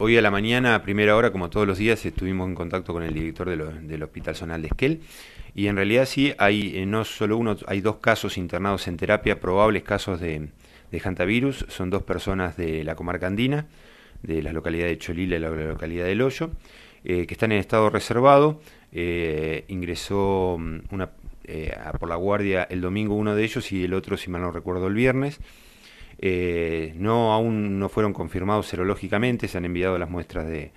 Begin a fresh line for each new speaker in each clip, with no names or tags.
Hoy a la mañana, a primera hora, como todos los días, estuvimos en contacto con el director del Hospital Zonal de Esquel. Y en realidad sí, hay eh, no solo uno, hay dos casos internados en terapia, probables casos de, de hantavirus. Son dos personas de la comarca andina, de la localidad de Cholila y la localidad de Hoyo, eh, que están en estado reservado. Eh, ingresó mm, una, por la guardia el domingo uno de ellos y el otro, si mal no recuerdo, el viernes. Eh, no, aún no fueron confirmados serológicamente, se han enviado las muestras de,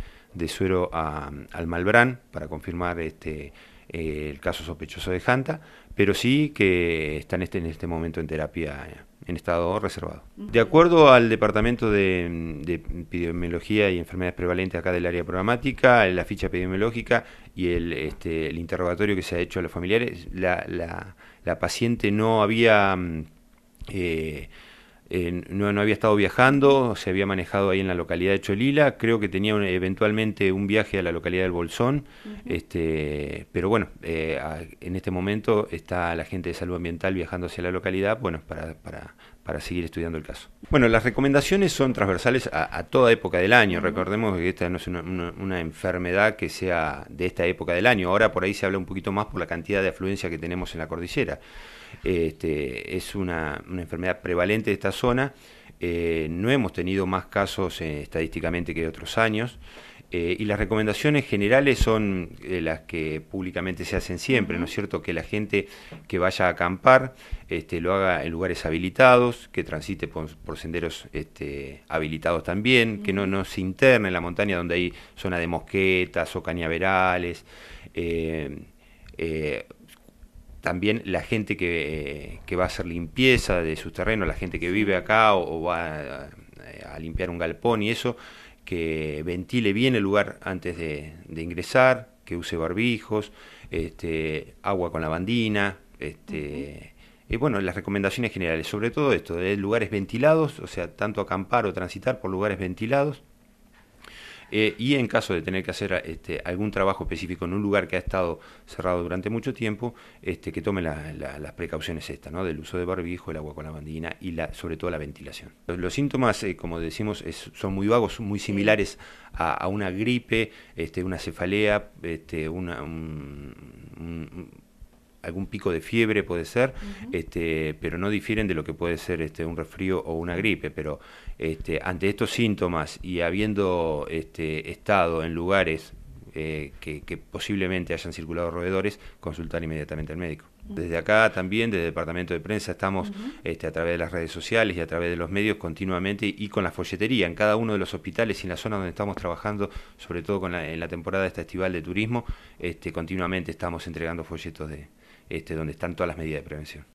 suero a, al Malbrán para confirmar este, eh, el caso sospechoso de Janta, pero sí que están en este, en este momento en terapia en estado reservado. De acuerdo al Departamento de, Epidemiología y Enfermedades Prevalentes acá del área programática, la ficha epidemiológica y este, el, interrogatorio que se ha hecho a los familiares, la, paciente no había... Mm, eh, eh, no, no, había estado viajando, se había manejado ahí en la localidad de Cholila, creo que tenía eventualmente un viaje a la localidad del Bolsón, este, pero bueno, eh, en este momento está la gente de salud ambiental viajando hacia la localidad, bueno, para, para seguir estudiando el caso. Bueno, las recomendaciones son transversales a, toda época del año. Recordemos que esta no es una, enfermedad que sea de esta época del año. Ahora por ahí se habla un poquito más por la cantidad de afluencia que tenemos en la cordillera. Este, es una, enfermedad prevalente de esta zona. Eh, no hemos tenido más casos eh, estadísticamente que de otros años. Eh, y las recomendaciones generales son eh, las que públicamente se hacen siempre, ¿no es cierto? Que la gente que vaya a acampar este, lo haga en lugares habilitados, que transite por, senderos este, habilitados también, que no, se interne en la montaña donde hay zona de mosquetas o cañaverales. Eh, también la gente que, va a hacer limpieza de sus terrenos, la gente que vive acá o, va a limpiar un galpón y eso, que ventile bien el lugar antes de, ingresar, que use barbijos, este, agua con lavandina, este, y bueno, las recomendaciones generales, sobre todo esto, de lugares ventilados, o sea, tanto acampar o transitar por lugares ventilados, eh, y en caso de tener que hacer este, algún trabajo específico en un lugar que ha estado cerrado durante mucho tiempo, este, que tome las precauciones estas, ¿no? del uso de barbijo, el agua con la bandina y la, sobre todo la ventilación. Los, síntomas, eh, como decimos, son muy vagos, muy similares a, una gripe, este, una cefalea, este, una, un algún pico de fiebre puede ser, este, pero no difieren de lo que puede ser este, un resfrío o una gripe. Pero este, ante estos síntomas y habiendo este, estado en lugares eh, que, posiblemente hayan circulado roedores, consultar inmediatamente al médico. Desde acá también, desde el departamento de prensa, estamos este, a través de las redes sociales y a través de los medios continuamente y con la folletería en cada uno de los hospitales y en la zona donde estamos trabajando, sobre todo con en la temporada de esta estival de turismo, este, continuamente estamos entregando folletos de, este, donde están todas las medidas de prevención.